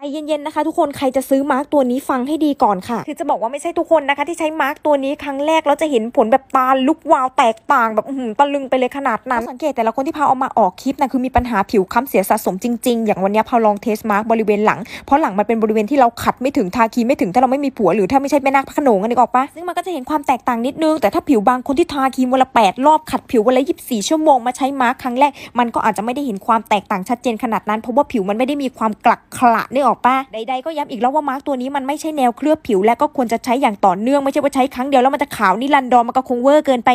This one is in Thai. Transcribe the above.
ใจเย็นๆนะคะทุกคนใครจะซื้อมาร์กตัวนี้ฟังให้ดีก่อนค่ะคือจะบอกว่าไม่ใช่ทุกคนนะคะ ที่ใช้มาร์กตัวนี้ครั้งแรก แล้วจะเห็นผลแบบตาลุกวาว แตกต่างแบบตะลึงไปเลยขนาดนั้น สังเกตแต่ละคนที่พาเอามาออกคลิปนะคือมีปัญหาผิวค้ำเสียสะสมจริงๆ อย่างวันนี้พาลองเทสมาร์กบริเวณหลัง เพราะหลังมันเป็นบริเวณที่เราขัดไม่ถึงทาครีมไม่ถึงถ้าเราไม่มีผัวหรือถ้าไม่ใช่แม่นาคพระขนงอันนี้ออกปะซึ่งมันก็จะเห็นความแตกต่างนิดนึงแต่ถ้าผิวบางคนที่ทาครีมวันละแปดรอบขัดผิววันละยีิบสี่ชั่วโมงมาใช้มาร์กครั้งแรกมันก็อาจจะไม่ได้เห็นความแตกต่างชัดเจนขนาดนั้นเพราะว่าผิวมันไม่ได้มีความกลักขระออกปะใดๆก็ย้ำอีกแล้วว่ามาร์กตัวนี้มันไม่ใช่แนวเคลือบผิวและก็ควรจะใช้อย่างต่อเนื่องไม่ใช่ว่าใช้ครั้งเดียวแล้วมันจะขาวนิรันดรมันก็คงเวอร์เกินไป